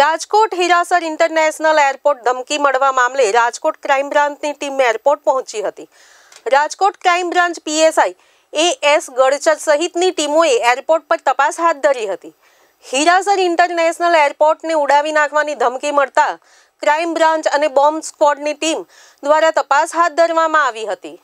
Rajkot Hirasar international airport ધમકી મળવા મામલે રાજકોટ ક્રાઇમ બ્રાન્ચની ટીમ એરપોર્ટ પહોંચી હતી Rajkot crime branch PSI A S Gadchar સહિતની ટીમોએ એરપોર્ટ પર તપાસ હાથ ધરી હતી હિરાસર ઇન્ટરનેશનલ એરપોર્ટને ઉડાવી નાખવાની ધમકી મળતા ક્રાઇમ બ્રાન્ચ અને બોમ્બ સ્ક્વોડની ટીમ દ્વારા તપાસ હાથ ધરવામાં આવી હતી